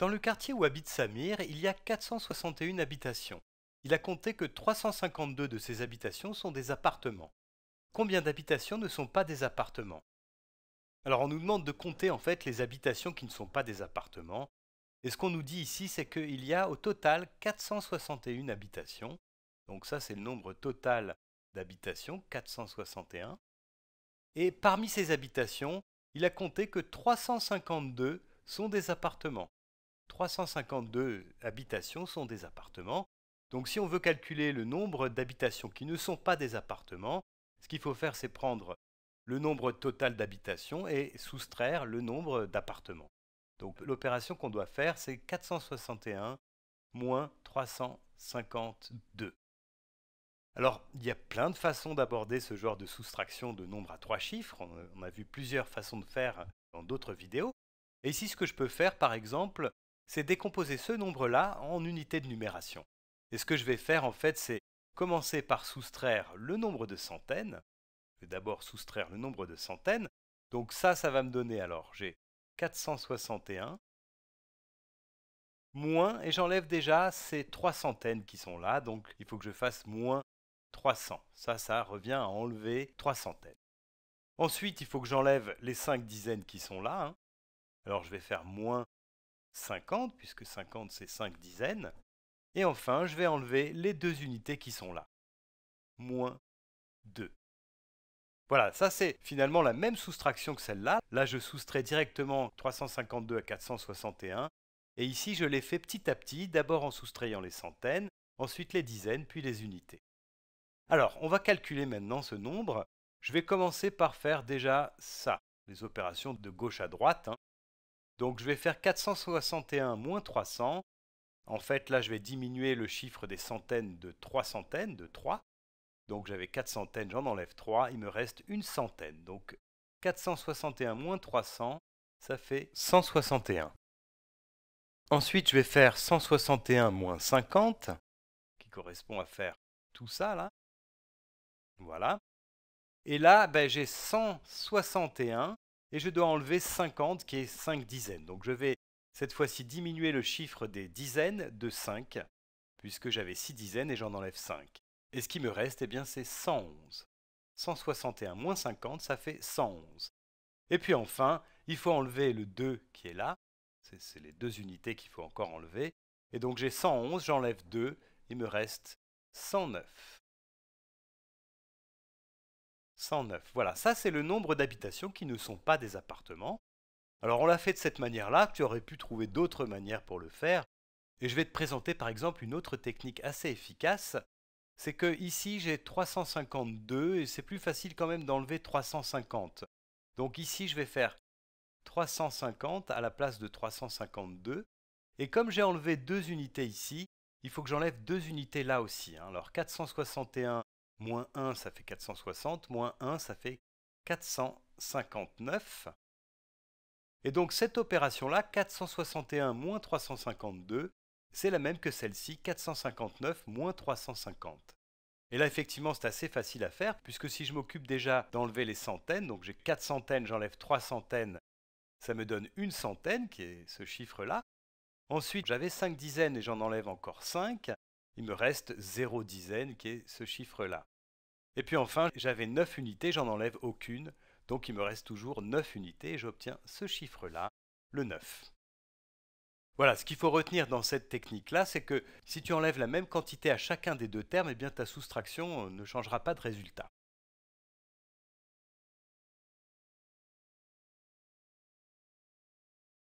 Dans le quartier où habite Samir, il y a 461 habitations. Il a compté que 352 de ces habitations sont des appartements. Combien d'habitations ne sont pas des appartements Alors on nous demande de compter en fait les habitations qui ne sont pas des appartements. Et ce qu'on nous dit ici, c'est qu'il y a au total 461 habitations. Donc ça, c'est le nombre total d'habitations, 461. Et parmi ces habitations, il a compté que 352 sont des appartements. 352 habitations sont des appartements. Donc si on veut calculer le nombre d'habitations qui ne sont pas des appartements, ce qu'il faut faire, c'est prendre le nombre total d'habitations et soustraire le nombre d'appartements. Donc l'opération qu'on doit faire, c'est 461 moins 352. Alors, il y a plein de façons d'aborder ce genre de soustraction de nombres à trois chiffres. On a vu plusieurs façons de faire dans d'autres vidéos. Et ici, ce que je peux faire, par exemple, c'est décomposer ce nombre-là en unités de numération. Et ce que je vais faire en fait, c'est commencer par soustraire le nombre de centaines. Je vais d'abord soustraire le nombre de centaines. Donc ça, ça va me donner alors, j'ai 461 moins, et j'enlève déjà ces trois centaines qui sont là, donc il faut que je fasse moins 300. Ça, ça revient à enlever trois centaines. Ensuite, il faut que j'enlève les 5 dizaines qui sont là. Hein. Alors je vais faire moins 50, puisque 50 c'est 5 dizaines. Et enfin, je vais enlever les deux unités qui sont là. Moins 2. Voilà, ça c'est finalement la même soustraction que celle-là. Là, je soustrais directement 352 à 461. Et ici, je l'ai fait petit à petit, d'abord en soustrayant les centaines, ensuite les dizaines, puis les unités. Alors, on va calculer maintenant ce nombre. Je vais commencer par faire déjà ça, les opérations de gauche à droite. Hein. Donc je vais faire 461 moins 300. En fait, là, je vais diminuer le chiffre des centaines de 3 centaines, de 3. Donc j'avais 4 centaines, j'en enlève 3, il me reste une centaine. Donc 461 moins 300, ça fait 161. Ensuite, je vais faire 161 moins 50, qui correspond à faire tout ça là. Voilà. Et là, ben, j'ai 161 et je dois enlever 50 qui est 5 dizaines. Donc je vais cette fois-ci diminuer le chiffre des dizaines de 5, puisque j'avais 6 dizaines et j'en enlève 5. Et ce qui me reste, eh bien c'est 111. 161 moins 50, ça fait 111. Et puis enfin, il faut enlever le 2 qui est là, c'est les deux unités qu'il faut encore enlever, et donc j'ai 111, j'enlève 2, il me reste 109. 109. Voilà, ça c'est le nombre d'habitations qui ne sont pas des appartements. Alors on l'a fait de cette manière-là, tu aurais pu trouver d'autres manières pour le faire. Et je vais te présenter par exemple une autre technique assez efficace. C'est que ici j'ai 352 et c'est plus facile quand même d'enlever 350. Donc ici je vais faire 350 à la place de 352. Et comme j'ai enlevé deux unités ici, il faut que j'enlève deux unités là aussi. Hein. Alors 461 Moins 1, ça fait 460. Moins 1, ça fait 459. Et donc cette opération-là, 461 moins 352, c'est la même que celle-ci, 459 moins 350. Et là, effectivement, c'est assez facile à faire, puisque si je m'occupe déjà d'enlever les centaines, donc j'ai 4 centaines, j'enlève 3 centaines, ça me donne une centaine, qui est ce chiffre-là. Ensuite, j'avais 5 dizaines et j'en enlève encore 5. Il me reste 0 dizaine, qui est ce chiffre-là. Et puis enfin, j'avais 9 unités, j'en enlève aucune, donc il me reste toujours 9 unités et j'obtiens ce chiffre-là, le 9. Voilà, ce qu'il faut retenir dans cette technique-là, c'est que si tu enlèves la même quantité à chacun des deux termes, eh bien ta soustraction euh, ne changera pas de résultat.